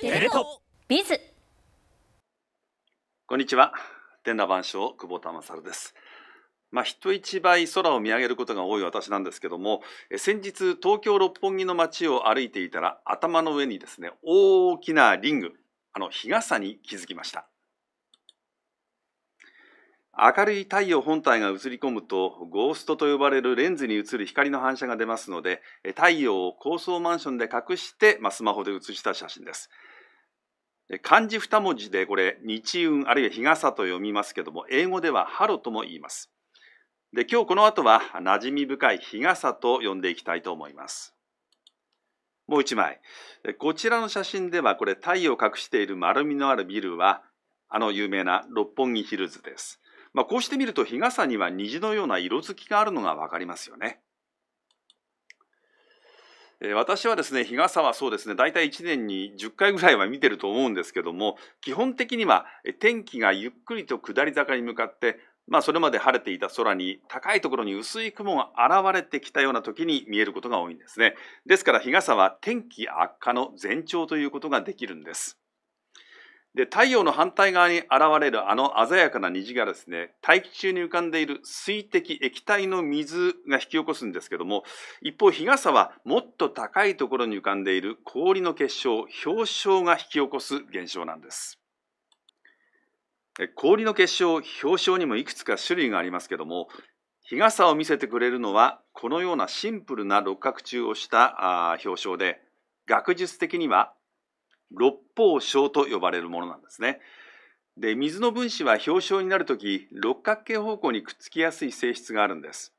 テレ東ビズこんにちは天羅万象久保田勝ですまあ、人一倍空を見上げることが多い私なんですけども先日東京六本木の街を歩いていたら頭の上にですね大きなリングあの日傘に気づきました明るい太陽本体が映り込むとゴーストと呼ばれるレンズに映る光の反射が出ますので太陽を高層マンションで隠して、まあ、スマホで写した写真です漢字2文字でこれ日運あるいは日傘と読みますけども英語ではハロとも言います。で今日この後は馴染み深い日傘と呼んでいきたいと思います。もう一枚こちらの写真ではこれ太陽を隠している丸みのあるビルはあの有名な六本木ヒルズです。まあ、こうして見ると日傘には虹のような色づきがあるのが分かりますよね。私はですね日傘はそうですね大体1年に10回ぐらいは見てると思うんですけども基本的には天気がゆっくりと下り坂に向かってまあ、それまで晴れていた空に高いところに薄い雲が現れてきたような時に見えることが多いんですね。ですから日傘は天気悪化の前兆ということができるんです。で太陽の反対側に現れるあの鮮やかな虹がですね大気中に浮かんでいる水滴液体の水が引き起こすんですけども一方日傘はもっと高いところに浮かんでいる氷の結晶氷晶が引き起こす現象なんです。氷の結晶氷晶にもいくつか種類がありますけども日傘を見せてくれるのはこのようなシンプルな六角柱をした氷晶で学術的には六方章と呼ばれるものなんですね。で水の分子は表彰になるとき六角形方向にくっつきやすい性質があるんです。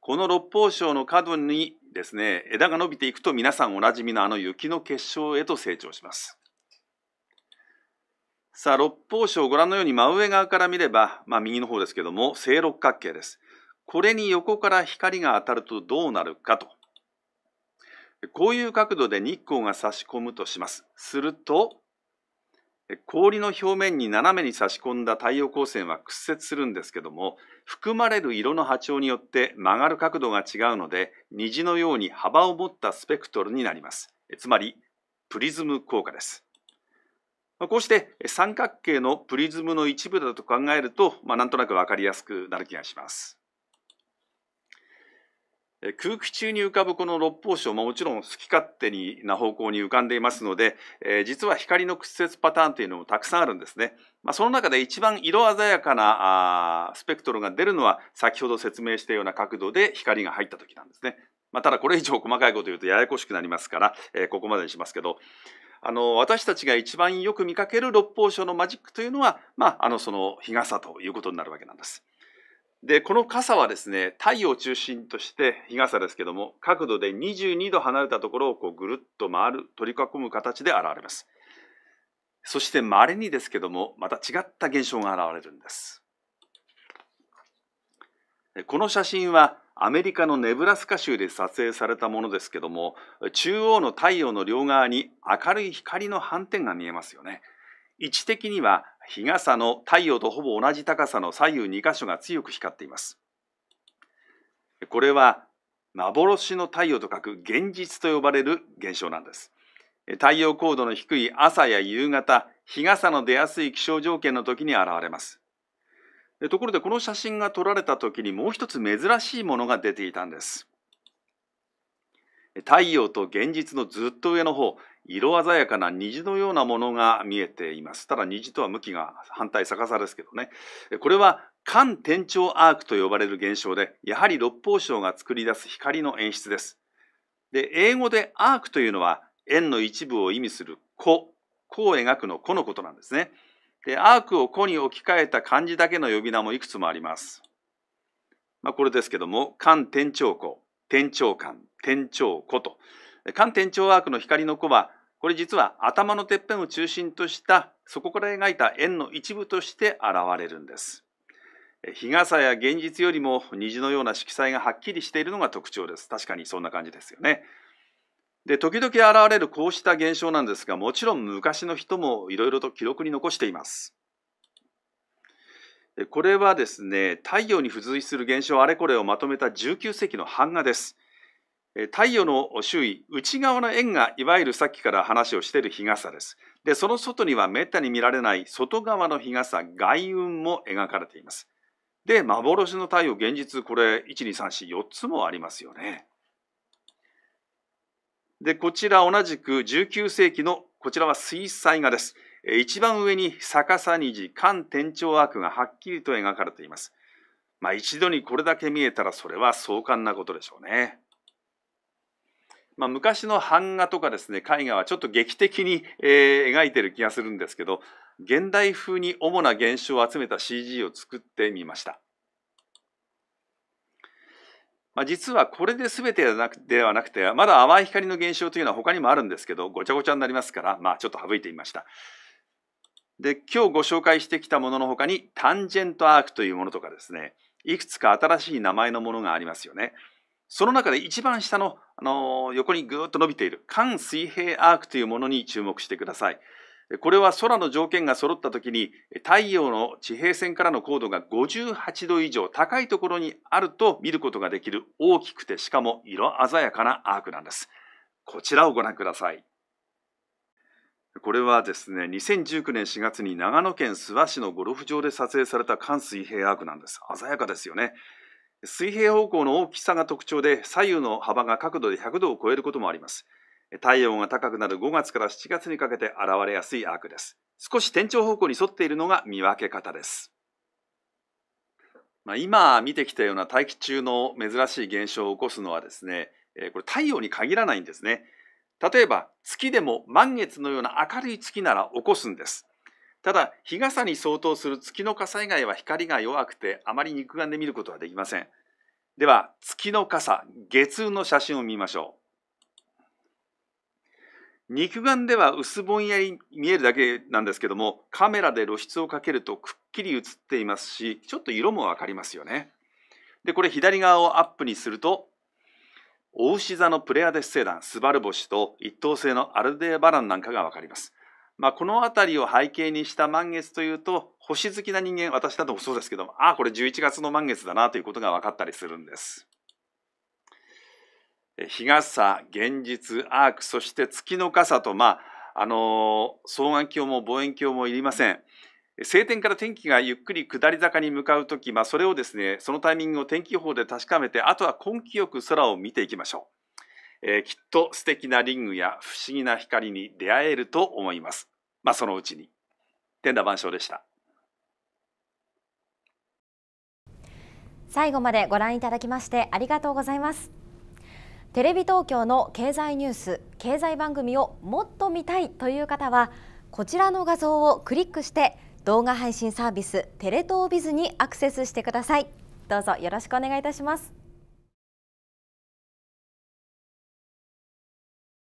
この六方章の角にですね枝が伸びていくと皆さんおなじみのあの雪の結晶へと成長します。さあ六方章ご覧のように真上側から見れば、まあ、右の方ですけども正六角形です。これに横から光が当たるとどうなるかとこういう角度で日光が差し込むとします。すると、氷の表面に斜めに差し込んだ太陽光線は屈折するんですけども、含まれる色の波長によって曲がる角度が違うので、虹のように幅を持ったスペクトルになります。つまり、プリズム効果です。こうして三角形のプリズムの一部だと考えると、まあ、なんとなく分かりやすくなる気がします。空気中に浮かぶこの六法章ももちろん好き勝手にな方向に浮かんでいますので、えー、実は光の屈折パターンというのもたくさんあるんですね。まあ、その中で一番色鮮やかなあスペクトルが出るのは先ほど説明したような角度で光が入った時なんですね。まあ、ただこれ以上細かいこと言うとややこしくなりますから、えー、ここまでにしますけど。あの私たちが一番よく見かける六法章のマジックというのは、まあ、あのその日傘ということになるわけなんです。で、この傘はですね、太陽を中心として日傘ですけども、角度で22度離れたところをこうぐるっと回る、取り囲む形で現れます。そして稀にですけども、また違った現象が現れるんです。この写真はアメリカのネブラスカ州で撮影されたものですけども、中央の太陽の両側に明るい光の斑点が見えますよね。位置的には日傘の太陽とほぼ同じ高さの左右2箇所が強く光っています。これは幻の太陽と書く現実と呼ばれる現象なんです。太陽高度の低い朝や夕方、日傘の出やすい気象条件の時に現れます。ところでこの写真が撮られた時にもう一つ珍しいものが出ていたんです。太陽と現実のずっと上の方、色鮮やかな虹のようなものが見えています。ただ虹とは向きが反対逆さですけどね。これは寒天頂アークと呼ばれる現象で、やはり六法章が作り出す光の演出です。で、英語でアークというのは円の一部を意味する弧、弧を描くの弧のことなんですね。で、アークを弧に置き換えた漢字だけの呼び名もいくつもあります。まあ、これですけども、寒天頂弧、天頂間、天頂弧と。寒天頂アークの光の弧はこれ実は頭のてっぺんを中心としたそこから描いた円の一部として現れるんです日傘や現実よりも虹のような色彩がはっきりしているのが特徴です確かにそんな感じですよねで時々現れるこうした現象なんですがもちろん昔の人もいろいろと記録に残していますこれはですね太陽に付随する現象あれこれをまとめた19世紀の版画です太陽の周囲内側の円がいわゆるさっきから話をしている日傘ですでその外にはめったに見られない外側の日傘外雲も描かれていますで幻の太陽現実これ12344つもありますよねでこちら同じく19世紀のこちらは水彩画です一番上に逆さ虹間天頂アークがはっきりと描かれていますまあ一度にこれだけ見えたらそれは壮観なことでしょうねまあ、昔の版画とかですね絵画はちょっと劇的に、えー、描いてる気がするんですけど現代風に主な現象を集めた CG を作ってみました。まあ、実はこれで全てではなくてまだ淡い光の現象というのは他にもあるんですけどごちゃごちゃになりますから、まあ、ちょっと省いてみました。で今日ご紹介してきたものの他にタンジェントアークというものとかですねいくつか新しい名前のものがありますよね。その中で一番下の、あの横にぐーっと伸びている間水平アークというものに注目してください。これは空の条件が揃った時に太陽の地平線からの高度が58度以上高いところにあると見ることができる大きくてしかも色鮮やかなアークなんです。こちらをご覧ください。これはですね、2019年4月に長野県諏訪市のゴルフ場で撮影された関水平アークなんです。鮮やかですよね。水平方向の大きさが特徴で左右の幅が角度で100度を超えることもあります体温が高くなる5月から7月にかけて現れやすいアークです少し天頂方向に沿っているのが見分け方です、まあ、今見てきたような大気中の珍しい現象を起こすのはですねこれ太陽に限らないんですね例えば月でも満月のような明るい月なら起こすんですただ日傘に相当する月の傘以外は光が弱くてあまり肉眼で見ることはできませんでは月の傘月雲の写真を見ましょう肉眼では薄ぼんやり見えるだけなんですけどもカメラで露出をかけるとくっきり写っていますしちょっと色も分かりますよねでこれ左側をアップにするとお牛座のプレアデス星団スバル星と一等星のアルデバランなんかが分かりますまあ、この辺りを背景にした満月というと星好きな人間私などもそうですけどもああこれ11月の満月だなということが分かったりするんです。日傘現実アークそして月の傘とまああの双眼鏡も望遠鏡もいりません。晴天から天気がゆっくり下り坂に向かう時、まあ、それをですねそのタイミングを天気予報で確かめてあとは根気よく空を見ていきましょう。えー、きっと素敵なリングや不思議な光に出会えると思います。まあそのうちに。天羅万象でした。最後までご覧いただきましてありがとうございます。テレビ東京の経済ニュース、経済番組をもっと見たいという方は、こちらの画像をクリックして動画配信サービステレ東ビズにアクセスしてください。どうぞよろしくお願いいたします。